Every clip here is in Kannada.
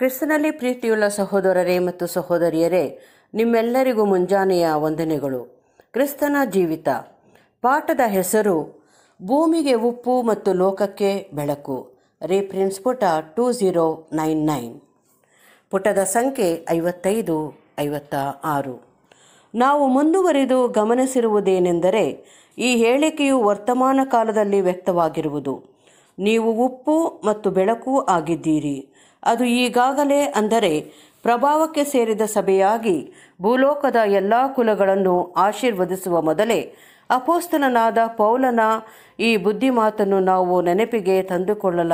ಕ್ರಿಸ್ತನಲ್ಲಿ ಪ್ರೀತಿಯುಳ್ಳ ಸಹೋದರರೇ ಮತ್ತು ಸಹೋದರಿಯರೇ ನಿಮ್ಮೆಲ್ಲರಿಗೂ ಮುಂಜಾನೆಯ ವಂದನೆಗಳು ಕ್ರಿಸ್ತನ ಜೀವಿತ ಪಾಠದ ಹೆಸರು ಭೂಮಿಗೆ ಉಪ್ಪು ಮತ್ತು ಲೋಕಕ್ಕೆ ಬೆಳಕು ರೇಫ್ರೆನ್ಸ್ ಪುಟ ಟೂ ಝೀರೋ ನೈನ್ ನೈನ್ ಪುಟದ ಸಂಖ್ಯೆ ಐವತ್ತೈದು ಐವತ್ತ ಆರು ನಾವು ಮುಂದುವರಿದು ಗಮನಿಸಿರುವುದೇನೆಂದರೆ ಈ ಹೇಳಿಕೆಯು ವರ್ತಮಾನ ಕಾಲದಲ್ಲಿ ವ್ಯಕ್ತವಾಗಿರುವುದು ನೀವು ಉಪ್ಪು ಮತ್ತು ಬೆಳಕು ಆಗಿದ್ದೀರಿ ಅದು ಈಗಾಗಲೇ ಅಂದರೆ ಪ್ರಭಾವಕ್ಕೆ ಸೇರಿದ ಸಭೆಯಾಗಿ ಭೂಲೋಕದ ಎಲ್ಲ ಕುಲಗಳನ್ನು ಆಶೀರ್ವದಿಸುವ ಮೊದಲೇ ಅಪೋಸ್ತನಾದ ಪೌಲನ ಈ ಬುದ್ಧಿಮಾತನ್ನು ನಾವು ನೆನಪಿಗೆ ತಂದುಕೊಳ್ಳಲ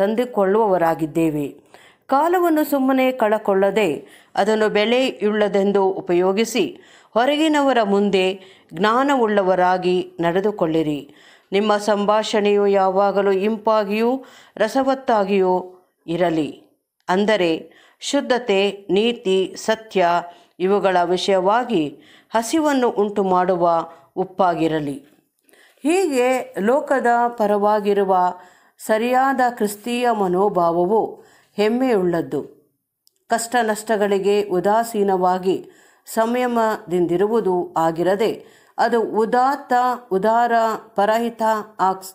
ತಂದುಕೊಳ್ಳುವವರಾಗಿದ್ದೇವೆ ಕಾಲವನ್ನು ಸುಮ್ಮನೆ ಕಳಕೊಳ್ಳದೆ ಅದನ್ನು ಬೆಲೆಯುಳ್ಳದೆಂದು ಉಪಯೋಗಿಸಿ ಹೊರಗಿನವರ ಮುಂದೆ ಜ್ಞಾನವುಳ್ಳವರಾಗಿ ನಡೆದುಕೊಳ್ಳಿರಿ ನಿಮ್ಮ ಸಂಭಾಷಣೆಯು ಯಾವಾಗಲೂ ಇಂಪಾಗಿಯೂ ರಸವತ್ತಾಗಿಯೂ ಇರಲಿ ಅಂದರೆ ಶುದ್ಧತೆ ನೀತಿ ಸತ್ಯ ಇವುಗಳ ವಿಷಯವಾಗಿ ಹಸಿವನ್ನು ಉಂಟು ಮಾಡುವ ಉಪ್ಪಾಗಿರಲಿ ಹೀಗೆ ಲೋಕದ ಪರವಾಗಿರುವ ಸರಿಯಾದ ಕ್ರಿಸ್ತೀಯ ಮನೋಭಾವವು ಹೆಮ್ಮೆಯುಳ್ಳದ್ದು ಕಷ್ಟ ನಷ್ಟಗಳಿಗೆ ಉದಾಸೀನವಾಗಿ ಸಂಯಮದಿಂದಿರುವುದು ಆಗಿರದೆ ಅದು ಉದಾತ್ತ ಉದಾರ ಪರಹಿತ ಆಕ್ಸ್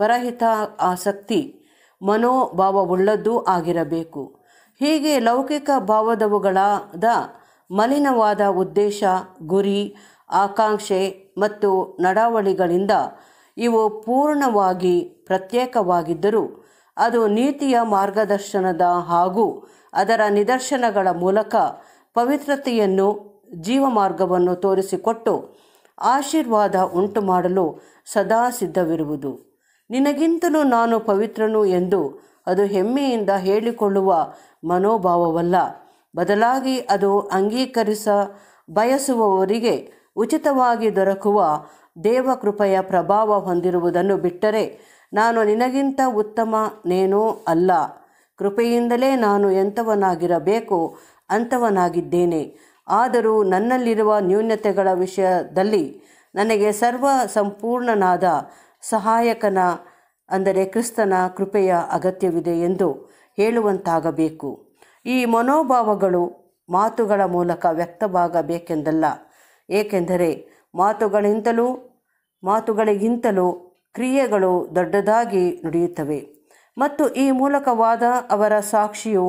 ಪರಹಿತ ಆಸಕ್ತಿ ಮನೋಭಾವವುಳ್ಳದ್ದೂ ಆಗಿರಬೇಕು ಹೀಗೆ ಲೌಕಿಕ ಭಾವದವುಗಳಾದ ಮಲಿನವಾದ ಉದ್ದೇಶ ಗುರಿ ಆಕಾಂಕ್ಷೆ ಮತ್ತು ನಡಾವಳಿಗಳಿಂದ ಇವು ಪೂರ್ಣವಾಗಿ ಪ್ರತ್ಯೇಕವಾಗಿದ್ದರೂ ಅದು ನೀತಿಯ ಮಾರ್ಗದರ್ಶನದ ಹಾಗೂ ಅದರ ನಿದರ್ಶನಗಳ ಮೂಲಕ ಪವಿತ್ರತೆಯನ್ನು ಜೀವಮಾರ್ಗವನ್ನು ತೋರಿಸಿಕೊಟ್ಟು ಆಶೀರ್ವಾದ ಉಂಟು ಮಾಡಲು ಸದಾ ಸಿದ್ಧವಿರುವುದು ನಿನಗಿಂತಲೂ ನಾನು ಪವಿತ್ರನು ಎಂದು ಅದು ಹೆಮ್ಮೆಯಿಂದ ಹೇಳಿಕೊಳ್ಳುವ ಮನೋಭಾವವಲ್ಲ ಬದಲಾಗಿ ಅದು ಅಂಗೀಕರಿಸ ಬಯಸುವವರಿಗೆ ಉಚಿತವಾಗಿ ದೊರಕುವ ದೇವಕೃಪೆಯ ಪ್ರಭಾವ ಹೊಂದಿರುವುದನ್ನು ಬಿಟ್ಟರೆ ನಾನು ನಿನಗಿಂತ ಉತ್ತಮನೇನೂ ಅಲ್ಲ ಕೃಪೆಯಿಂದಲೇ ನಾನು ಎಂಥವನಾಗಿರಬೇಕು ಅಂಥವನಾಗಿದ್ದೇನೆ ಆದರೂ ನನ್ನಲ್ಲಿರುವ ನ್ಯೂನತೆಗಳ ವಿಷಯದಲ್ಲಿ ನನಗೆ ಸರ್ವ ಸಂಪೂರ್ಣನಾದ ಸಹಾಯಕನ ಅಂದರೆ ಕ್ರಿಸ್ತನ ಕೃಪೆಯ ಅಗತ್ಯವಿದೆ ಎಂದು ಹೇಳುವಂತಾಗಬೇಕು ಈ ಮನೋಭಾವಗಳು ಮಾತುಗಳ ಮೂಲಕ ವ್ಯಕ್ತವಾಗಬೇಕೆಂದಲ್ಲ ಏಕೆಂದರೆ ಮಾತುಗಳಿಂತಲೂ ಮಾತುಗಳಿಗಿಂತಲೂ ಕ್ರಿಯೆಗಳು ದೊಡ್ಡದಾಗಿ ನುಡಿಯುತ್ತವೆ ಮತ್ತು ಈ ಮೂಲಕವಾದ ಅವರ ಸಾಕ್ಷಿಯು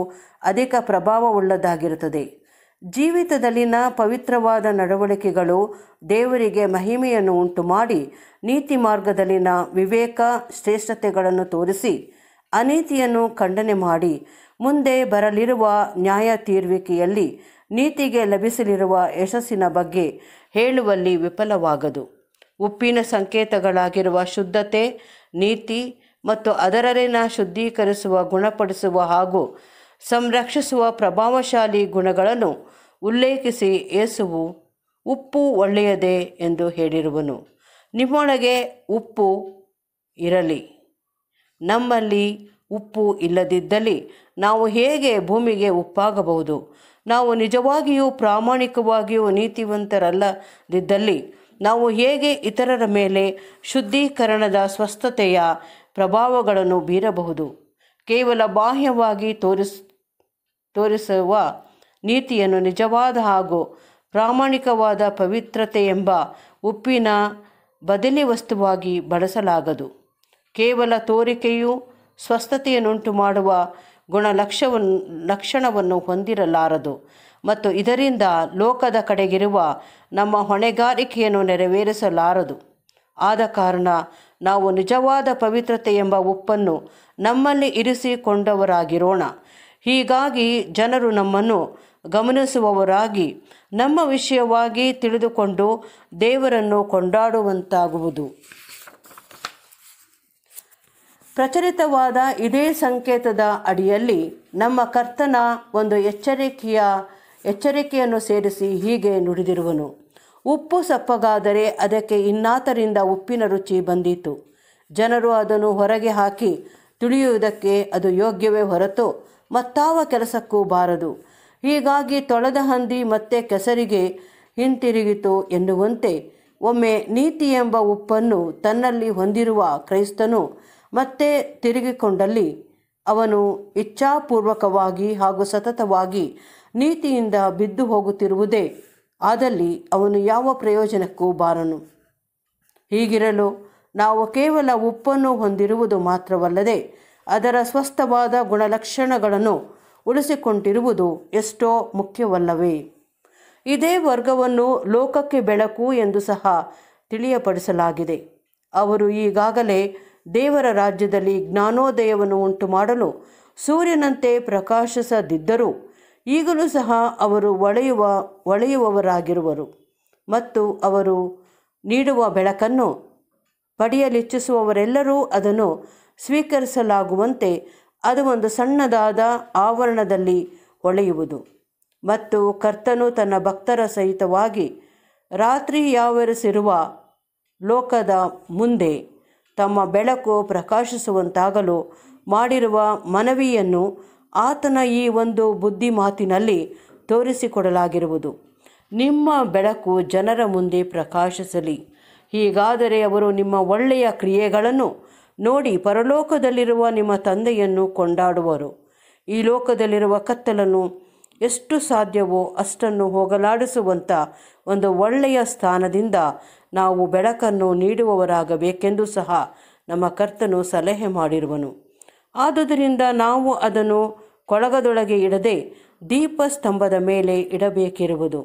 ಅಧಿಕ ಪ್ರಭಾವವುಳ್ಳದಾಗಿರುತ್ತದೆ ಜೀವಿತದಲ್ಲಿನ ಪವಿತ್ರವಾದ ನಡವಳಿಕೆಗಳು ದೇವರಿಗೆ ಮಹಿಮೆಯನ್ನು ಉಂಟು ಮಾಡಿ ನೀತಿ ಮಾರ್ಗದಲ್ಲಿನ ವಿವೇಕ ಶ್ರೇಷ್ಠತೆಗಳನ್ನು ತೋರಿಸಿ ಅನೀತಿಯನ್ನು ಖಂಡನೆ ಮಾಡಿ ಮುಂದೆ ಬರಲಿರುವ ನ್ಯಾಯ ತೀರ್ವಿಕೆಯಲ್ಲಿ ನೀತಿಗೆ ಲಭಿಸಲಿರುವ ಯಶಸ್ಸಿನ ಬಗ್ಗೆ ಹೇಳುವಲ್ಲಿ ವಿಫಲವಾಗದು ಉಪ್ಪಿನ ಸಂಕೇತಗಳಾಗಿರುವ ಶುದ್ಧತೆ ನೀತಿ ಮತ್ತು ಅದರರೇನ ಶುದ್ಧೀಕರಿಸುವ ಗುಣಪಡಿಸುವ ಹಾಗೂ ಸಂರಕ್ಷಿಸುವ ಪ್ರಭಾವಶಾಲಿ ಗುಣಗಳನ್ನು ಉಲ್ಲೇಖಿಸಿ ಏಸುವು ಉಪ್ಪು ಒಳ್ಳೆಯದೇ ಎಂದು ಹೇಳಿರುವನು ನಿಮ್ಮೊಳಗೆ ಉಪ್ಪು ಇರಲಿ ನಮ್ಮಲ್ಲಿ ಉಪ್ಪು ಇಲ್ಲದಿದ್ದಲ್ಲಿ ನಾವು ಹೇಗೆ ಭೂಮಿಗೆ ಉಪ್ಪಾಗಬಹುದು ನಾವು ನಿಜವಾಗಿಯೂ ಪ್ರಾಮಾಣಿಕವಾಗಿಯೂ ನೀತಿವಂತರಲ್ಲದಿದ್ದಲ್ಲಿ ನಾವು ಹೇಗೆ ಇತರರ ಮೇಲೆ ಶುದ್ಧೀಕರಣದ ಸ್ವಸ್ಥತೆಯ ಪ್ರಭಾವಗಳನ್ನು ಬೀರಬಹುದು ಕೇವಲ ಬಾಹ್ಯವಾಗಿ ತೋರಿಸ್ ತೋರಿಸುವ ನೀತಿಯನ್ನು ನಿಜವಾದ ಹಾಗೂ ಪ್ರಾಮಾಣಿಕವಾದ ಪವಿತ್ರತೆ ಎಂಬ ಉಪ್ಪಿನ ಬದಲಿ ವಸ್ತುವಾಗಿ ಬಳಸಲಾಗದು ಕೇವಲ ತೋರಿಕೆಯು ಸ್ವಸ್ಥತೆಯನ್ನುಂಟು ಮಾಡುವ ಗುಣಲಕ್ಷವನ್ನು ಲಕ್ಷಣವನ್ನು ಹೊಂದಿರಲಾರದು ಮತ್ತು ಇದರಿಂದ ಲೋಕದ ಕಡೆಗಿರುವ ನಮ್ಮ ಹೊಣೆಗಾರಿಕೆಯನ್ನು ನೆರವೇರಿಸಲಾರದು ಆದ ಕಾರಣ ನಾವು ನಿಜವಾದ ಪವಿತ್ರತೆ ಎಂಬ ಉಪ್ಪನ್ನು ನಮ್ಮಲ್ಲಿ ಇರಿಸಿಕೊಂಡವರಾಗಿರೋಣ ಹೀಗಾಗಿ ಜನರು ನಮ್ಮನ್ನು ಗಮನಿಸುವವರಾಗಿ ನಮ್ಮ ವಿಷಯವಾಗಿ ತಿಳಿದುಕೊಂಡು ದೇವರನ್ನು ಕೊಂಡಾಡುವಂತಾಗುವುದು ಪ್ರಚಲಿತವಾದ ಇದೇ ಸಂಕೇತದ ಅಡಿಯಲ್ಲಿ ನಮ್ಮ ಕರ್ತನ ಒಂದು ಎಚ್ಚರಿಕೆಯ ಎಚ್ಚರಿಕೆಯನ್ನು ಸೇರಿಸಿ ಹೀಗೆ ನುಡಿದಿರುವನು ಉಪ್ಪು ಸಪ್ಪಗಾದರೆ ಅದಕ್ಕೆ ಇನ್ನಾತರಿಂದ ಉಪ್ಪಿನ ರುಚಿ ಬಂದಿತು ಜನರು ಅದನ್ನು ಹೊರಗೆ ಹಾಕಿ ತುಳಿಯುವುದಕ್ಕೆ ಅದು ಯೋಗ್ಯವೇ ಹೊರತು ಮತ್ತಾವ ಕೆಲಸಕ್ಕೂ ಬಾರದು ಹೀಗಾಗಿ ತೊಳೆದ ಹಂದಿ ಮತ್ತೆ ಕೆಸರಿಗೆ ಹಿಂತಿರುಗಿತು ಎನ್ನುವಂತೆ ಒಮ್ಮೆ ನೀತಿ ಎಂಬ ಉಪ್ಪನ್ನು ತನ್ನಲ್ಲಿ ಹೊಂದಿರುವ ಕ್ರೈಸ್ತನು ಮತ್ತೆ ತಿರುಗಿಕೊಂಡಲ್ಲಿ ಅವನು ಇಚ್ಛಾಪೂರ್ವಕವಾಗಿ ಹಾಗೂ ಸತತವಾಗಿ ನೀತಿಯಿಂದ ಬಿದ್ದು ಹೋಗುತ್ತಿರುವುದೇ ಆದಲ್ಲಿ ಅವನು ಯಾವ ಪ್ರಯೋಜನಕ್ಕೂ ಬಾರನು ಹೀಗಿರಲು ನಾವು ಕೇವಲ ಉಪ್ಪನ್ನು ಹೊಂದಿರುವುದು ಮಾತ್ರವಲ್ಲದೆ ಅದರ ಸ್ವಸ್ಥವಾದ ಗುಣಲಕ್ಷಣಗಳನ್ನು ಉಳಿಸಿಕೊಂಡಿರುವುದು ಎಷ್ಟೋ ಮುಖ್ಯವಲ್ಲವೇ ಇದೇ ವರ್ಗವನ್ನು ಲೋಕಕ್ಕೆ ಬೆಳಕು ಎಂದು ಸಹ ತಿಳಿಯಪಡಿಸಲಾಗಿದೆ ಅವರು ಈಗಾಗಲೇ ದೇವರ ರಾಜ್ಯದಲ್ಲಿ ಜ್ಞಾನೋದಯವನ್ನು ಉಂಟು ಮಾಡಲು ಸೂರ್ಯನಂತೆ ಪ್ರಕಾಶಿಸದಿದ್ದರೂ ಈಗಲೂ ಸಹ ಅವರು ಒಳೆಯುವ ಒಳೆಯುವವರಾಗಿರುವರು ಮತ್ತು ಅವರು ನೀಡುವ ಬೆಳಕನ್ನು ಪಡೆಯಲಿಚ್ಛಿಸುವವರೆಲ್ಲರೂ ಅದನ್ನು ಸ್ವೀಕರಿಸಲಾಗುವಂತೆ ಅದು ಒಂದು ಸಣ್ಣದಾದ ಆವರಣದಲ್ಲಿ ಹೊಳೆಯುವುದು ಮತ್ತು ಕರ್ತನು ತನ್ನ ಭಕ್ತರ ಸಹಿತವಾಗಿ ರಾತ್ರಿ ಯಾವರಿಸಿರುವ ಲೋಕದ ಮುಂದೆ ತಮ್ಮ ಬೆಳಕು ಪ್ರಕಾಶಿಸುವಂತಾಗಲು ಮಾಡಿರುವ ಮನವಿಯನ್ನು ಆತನ ಈ ಒಂದು ಬುದ್ಧಿ ಮಾತಿನಲ್ಲಿ ತೋರಿಸಿಕೊಡಲಾಗಿರುವುದು ನಿಮ್ಮ ಬೆಳಕು ಜನರ ಮುಂದೆ ಪ್ರಕಾಶಿಸಲಿ ಹೀಗಾದರೆ ಅವರು ನಿಮ್ಮ ಒಳ್ಳೆಯ ಕ್ರಿಯೆಗಳನ್ನು ನೋಡಿ ಪರಲೋಕದಲ್ಲಿರುವ ನಿಮ್ಮ ತಂದೆಯನ್ನು ಕೊಂಡಾಡುವರು ಈ ಲೋಕದಲ್ಲಿರುವ ಕತ್ತಲನ್ನು ಎಷ್ಟು ಸಾಧ್ಯವೋ ಅಷ್ಟನ್ನು ಹೋಗಲಾಡಿಸುವಂಥ ಒಂದು ಒಳ್ಳೆಯ ಸ್ಥಾನದಿಂದ ನಾವು ಬೆಳಕನ್ನು ನೀಡುವವರಾಗಬೇಕೆಂದು ಸಹ ನಮ್ಮ ಕರ್ತನು ಸಲಹೆ ಮಾಡಿರುವನು ಆದುದರಿಂದ ನಾವು ಅದನ್ನು ಕೊಳಗದೊಳಗೆ ಇಡದೆ ಸ್ತಂಭದ ಮೇಲೆ ಇಡಬೇಕಿರುವುದು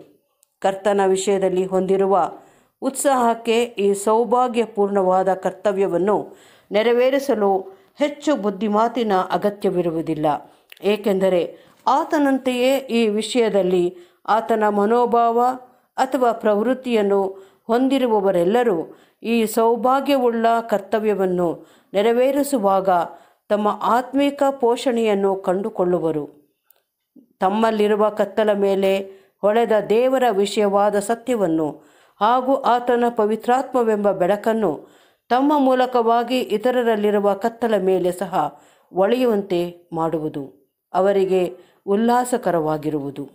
ಕರ್ತನ ವಿಷಯದಲ್ಲಿ ಹೊಂದಿರುವ ಉತ್ಸಾಹಕ್ಕೆ ಈ ಸೌಭಾಗ್ಯಪೂರ್ಣವಾದ ಕರ್ತವ್ಯವನ್ನು ನೆರವೇರಿಸಲು ಹೆಚ್ಚು ಬುದ್ಧಿಮಾತಿನ ಅಗತ್ಯವಿರುವುದಿಲ್ಲ ಏಕೆಂದರೆ ಆತನಂತೆಯೇ ಈ ವಿಷಯದಲ್ಲಿ ಆತನ ಮನೋಭಾವ ಅಥವಾ ಪ್ರವೃತ್ತಿಯನ್ನು ಹೊಂದಿರುವವರೆಲ್ಲರೂ ಈ ಸೌಭಾಗ್ಯವುಳ್ಳ ಕರ್ತವ್ಯವನ್ನು ನೆರವೇರಿಸುವಾಗ ತಮ್ಮ ಆತ್ಮಿಕ ಪೋಷಣೆಯನ್ನು ಕಂಡುಕೊಳ್ಳುವರು ತಮ್ಮಲ್ಲಿರುವ ಕತ್ತಲ ಮೇಲೆ ಹೊಳೆದ ದೇವರ ವಿಷಯವಾದ ಸತ್ಯವನ್ನು ಹಾಗೂ ಆತನ ಪವಿತ್ರಾತ್ಮವೆಂಬ ಬೆಳಕನ್ನು ತಮ್ಮ ಮೂಲಕವಾಗಿ ಇತರರಲ್ಲಿರುವ ಕತ್ತಲ ಮೇಲೆ ಸಹ ಒಳೆಯುವಂತೆ ಮಾಡುವುದು ಅವರಿಗೆ ಉಲ್ಲಾಸಕರವಾಗಿರುವುದು